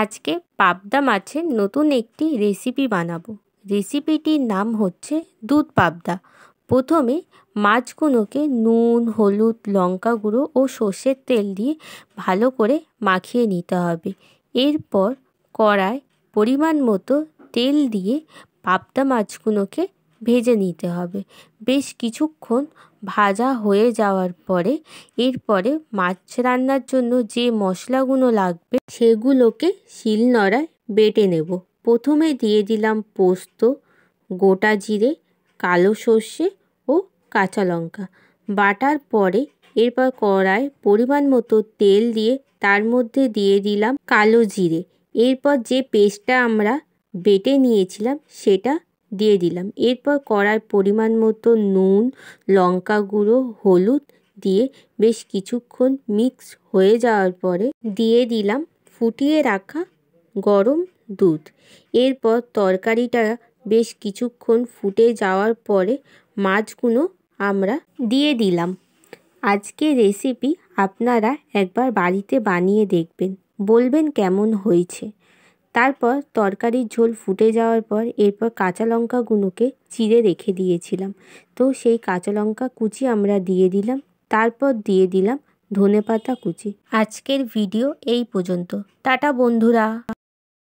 আজকে পাবদা মাছের নতুন একটি রেসিপি বানাবো রেসিপিটির নাম হচ্ছে দুধ পাবদা প্রথমে মাছগুলোকে নুন হলুদ লঙ্কা গুঁড়ো ও সর্ষের তেল দিয়ে ভালো করে মাখিয়ে নিতে হবে এরপর কড়ায় পরিমাণ মতো তেল দিয়ে পাবদা মাছগুলোকে ভেজে নিতে হবে বেশ কিছুক্ষণ ভাজা হয়ে যাওয়ার পরে এরপরে মাছ রান্নার জন্য যে মশলাগুলো লাগবে সেগুলোকে শিলনোড়ায় বেটে নেব প্রথমে দিয়ে দিলাম পোস্ত গোটা জিরে কালো সর্ষে ও কাঁচা লঙ্কা বাটার পরে এরপর কড়ায় পরিমাণ মতো তেল দিয়ে তার মধ্যে দিয়ে দিলাম কালো জিরে এরপর যে পেস্টটা আমরা বেটে নিয়েছিলাম সেটা দিয়ে দিলাম এরপর কড়ার পরিমাণ মতো নুন লঙ্কা গুঁড়ো হলুদ দিয়ে বেশ কিছুক্ষণ মিক্স হয়ে যাওয়ার পরে দিয়ে দিলাম ফুটিয়ে রাখা গরম দুধ এরপর তরকারিটা বেশ কিছুক্ষণ ফুটে যাওয়ার পরে মাছগুলো আমরা দিয়ে দিলাম আজকে রেসিপি আপনারা একবার বাড়িতে বানিয়ে দেখবেন বলবেন কেমন হয়েছে তারপর তরকারির ঝোল ফুটে যাওয়ার পর এরপর কাঁচা লঙ্কাগুলোকে চিড়ে রেখে দিয়েছিলাম তো সেই কাঁচা লঙ্কা কুচি আমরা দিয়ে দিলাম তারপর দিয়ে দিলাম ধনে পাতা কুচি আজকের ভিডিও এই পর্যন্ত টাটা বন্ধুরা